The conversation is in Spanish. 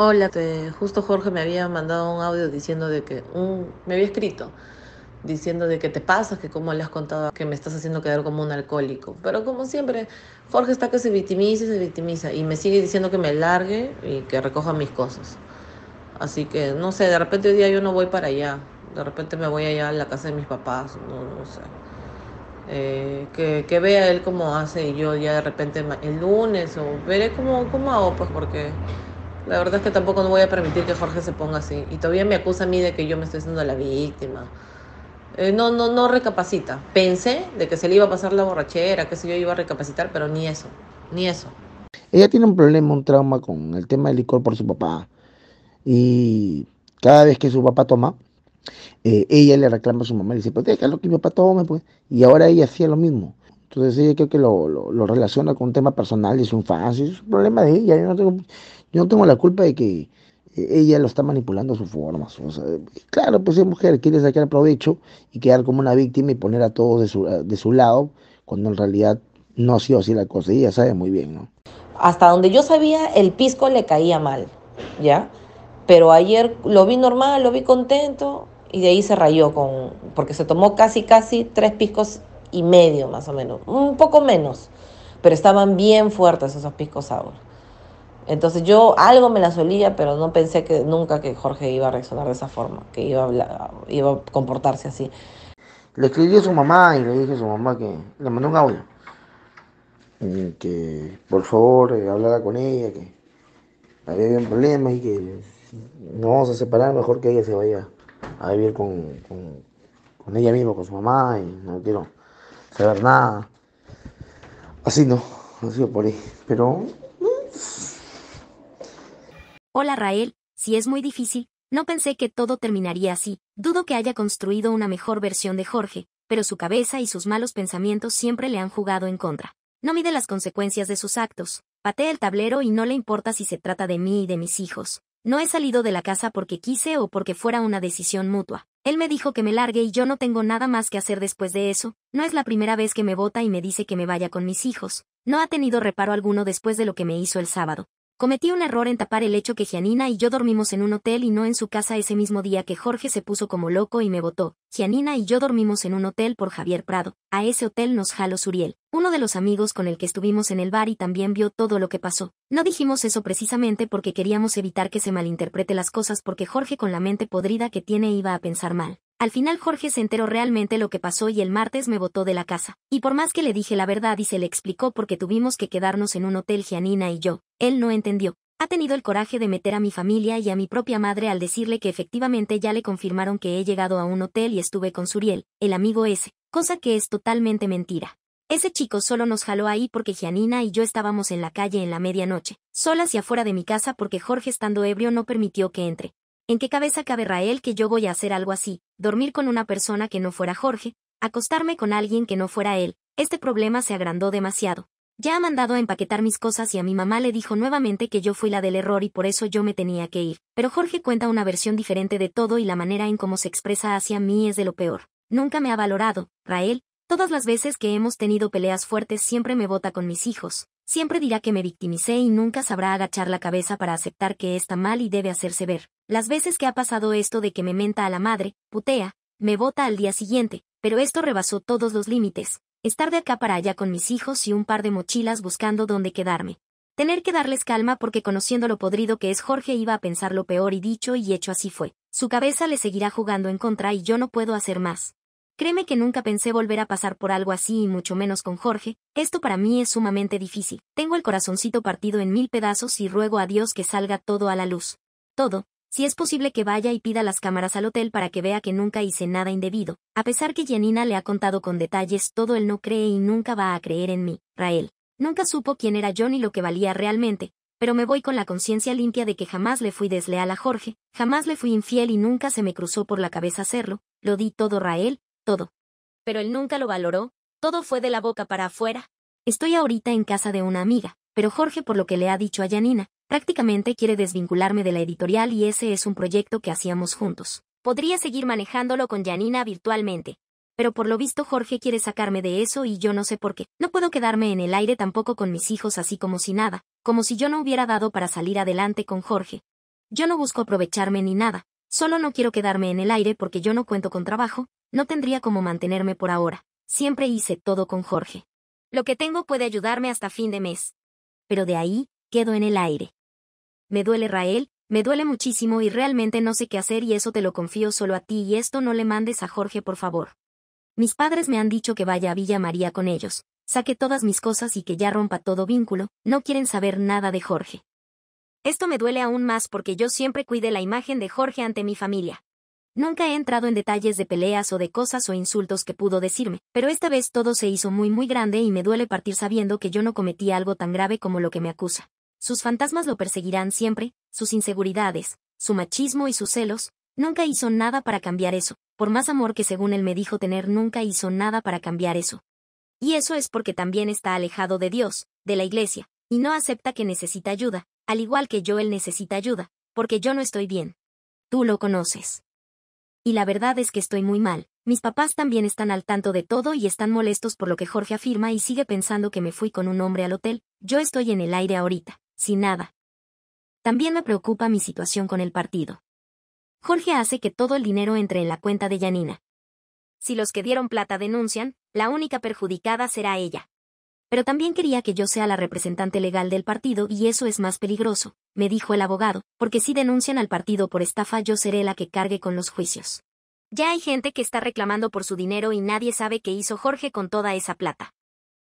Hola, justo Jorge me había mandado un audio diciendo de que un, me había escrito diciendo de que te pasas, que como le has contado, que me estás haciendo quedar como un alcohólico. Pero como siempre, Jorge está que se victimiza y se victimiza y me sigue diciendo que me largue y que recoja mis cosas. Así que no sé, de repente hoy día yo no voy para allá, de repente me voy allá a la casa de mis papás, no, sé. Eh, que, que, vea él cómo hace y yo ya de repente el lunes o veré cómo, cómo hago, pues porque... La verdad es que tampoco no voy a permitir que Jorge se ponga así. Y todavía me acusa a mí de que yo me estoy haciendo la víctima. Eh, no, no, no recapacita. Pensé de que se le iba a pasar la borrachera, que si yo iba a recapacitar, pero ni eso, ni eso. Ella tiene un problema, un trauma con el tema del licor por su papá. Y cada vez que su papá toma, eh, ella le reclama a su mamá y dice, pues déjalo que mi papá tome, pues. Y ahora ella hacía lo mismo. Entonces ella creo que lo, lo, lo relaciona con un tema personal de su infancia. Es un problema de ella. Yo no tengo, yo no tengo la culpa de que eh, ella lo está manipulando a su forma. claro, pues es mujer, quiere sacar provecho y quedar como una víctima y poner a todos de su, lado, cuando en realidad no ha sido así la cosa. Y ella sabe muy bien, ¿no? Hasta donde yo sabía, el pisco le caía mal, ¿ya? Pero ayer lo vi normal, lo vi contento y de ahí se rayó con, porque se tomó casi, casi tres piscos y medio más o menos, un poco menos, pero estaban bien fuertes esos piscos ahora. Entonces yo algo me la solía, pero no pensé que nunca que Jorge iba a reaccionar de esa forma, que iba a, iba a comportarse así. Le escribí a su mamá y le dije a su mamá que le mandó un audio. Que por favor eh, hablara con ella, que había un problema y que no vamos a separar, mejor que ella se vaya a vivir con, ella misma, con su mamá, y no quiero saber nada. Así no, así por ahí. Pero Hola Rael, si es muy difícil, no pensé que todo terminaría así, dudo que haya construido una mejor versión de Jorge, pero su cabeza y sus malos pensamientos siempre le han jugado en contra. No mide las consecuencias de sus actos, patea el tablero y no le importa si se trata de mí y de mis hijos. No he salido de la casa porque quise o porque fuera una decisión mutua. Él me dijo que me largue y yo no tengo nada más que hacer después de eso. No es la primera vez que me vota y me dice que me vaya con mis hijos. No ha tenido reparo alguno después de lo que me hizo el sábado. Cometí un error en tapar el hecho que Gianina y yo dormimos en un hotel y no en su casa ese mismo día que Jorge se puso como loco y me votó. Gianina y yo dormimos en un hotel por Javier Prado. A ese hotel nos jaló Suriel, uno de los amigos con el que estuvimos en el bar y también vio todo lo que pasó. No dijimos eso precisamente porque queríamos evitar que se malinterprete las cosas porque Jorge con la mente podrida que tiene iba a pensar mal. Al final Jorge se enteró realmente lo que pasó y el martes me botó de la casa. Y por más que le dije la verdad y se le explicó porque tuvimos que quedarnos en un hotel Gianina y yo, él no entendió. Ha tenido el coraje de meter a mi familia y a mi propia madre al decirle que efectivamente ya le confirmaron que he llegado a un hotel y estuve con Suriel, el amigo ese, cosa que es totalmente mentira. Ese chico solo nos jaló ahí porque Gianina y yo estábamos en la calle en la medianoche, solas y afuera de mi casa porque Jorge estando ebrio no permitió que entre. ¿En qué cabeza cabe Rael que yo voy a hacer algo así, dormir con una persona que no fuera Jorge, acostarme con alguien que no fuera él? Este problema se agrandó demasiado. Ya ha mandado a empaquetar mis cosas y a mi mamá le dijo nuevamente que yo fui la del error y por eso yo me tenía que ir. Pero Jorge cuenta una versión diferente de todo y la manera en cómo se expresa hacia mí es de lo peor. Nunca me ha valorado, Rael. Todas las veces que hemos tenido peleas fuertes siempre me bota con mis hijos. Siempre dirá que me victimicé y nunca sabrá agachar la cabeza para aceptar que está mal y debe hacerse ver. Las veces que ha pasado esto de que me menta a la madre, putea, me bota al día siguiente, pero esto rebasó todos los límites. Estar de acá para allá con mis hijos y un par de mochilas buscando dónde quedarme. Tener que darles calma porque conociendo lo podrido que es Jorge iba a pensar lo peor y dicho y hecho así fue. Su cabeza le seguirá jugando en contra y yo no puedo hacer más. Créeme que nunca pensé volver a pasar por algo así y mucho menos con Jorge, esto para mí es sumamente difícil. Tengo el corazoncito partido en mil pedazos y ruego a Dios que salga todo a la luz. Todo, si es posible que vaya y pida las cámaras al hotel para que vea que nunca hice nada indebido, a pesar que Janina le ha contado con detalles todo él no cree y nunca va a creer en mí. Rael. Nunca supo quién era yo ni lo que valía realmente, pero me voy con la conciencia limpia de que jamás le fui desleal a Jorge, jamás le fui infiel y nunca se me cruzó por la cabeza hacerlo, lo di todo Rael, todo. Pero él nunca lo valoró, todo fue de la boca para afuera. Estoy ahorita en casa de una amiga, pero Jorge por lo que le ha dicho a Janina, prácticamente quiere desvincularme de la editorial y ese es un proyecto que hacíamos juntos. Podría seguir manejándolo con Janina virtualmente. Pero por lo visto Jorge quiere sacarme de eso y yo no sé por qué. No puedo quedarme en el aire tampoco con mis hijos así como si nada, como si yo no hubiera dado para salir adelante con Jorge. Yo no busco aprovecharme ni nada, solo no quiero quedarme en el aire porque yo no cuento con trabajo, no tendría cómo mantenerme por ahora. Siempre hice todo con Jorge. Lo que tengo puede ayudarme hasta fin de mes. Pero de ahí, quedo en el aire. Me duele Rael, me duele muchísimo y realmente no sé qué hacer y eso te lo confío solo a ti y esto no le mandes a Jorge por favor. Mis padres me han dicho que vaya a Villa María con ellos, saque todas mis cosas y que ya rompa todo vínculo, no quieren saber nada de Jorge. Esto me duele aún más porque yo siempre cuide la imagen de Jorge ante mi familia. Nunca he entrado en detalles de peleas o de cosas o insultos que pudo decirme, pero esta vez todo se hizo muy muy grande y me duele partir sabiendo que yo no cometí algo tan grave como lo que me acusa. Sus fantasmas lo perseguirán siempre, sus inseguridades, su machismo y sus celos, nunca hizo nada para cambiar eso, por más amor que según él me dijo tener nunca hizo nada para cambiar eso. Y eso es porque también está alejado de Dios, de la Iglesia, y no acepta que necesita ayuda, al igual que yo él necesita ayuda, porque yo no estoy bien. Tú lo conoces y la verdad es que estoy muy mal. Mis papás también están al tanto de todo y están molestos por lo que Jorge afirma y sigue pensando que me fui con un hombre al hotel. Yo estoy en el aire ahorita, sin nada. También me preocupa mi situación con el partido. Jorge hace que todo el dinero entre en la cuenta de Yanina. Si los que dieron plata denuncian, la única perjudicada será ella. Pero también quería que yo sea la representante legal del partido y eso es más peligroso, me dijo el abogado, porque si denuncian al partido por estafa yo seré la que cargue con los juicios. Ya hay gente que está reclamando por su dinero y nadie sabe qué hizo Jorge con toda esa plata.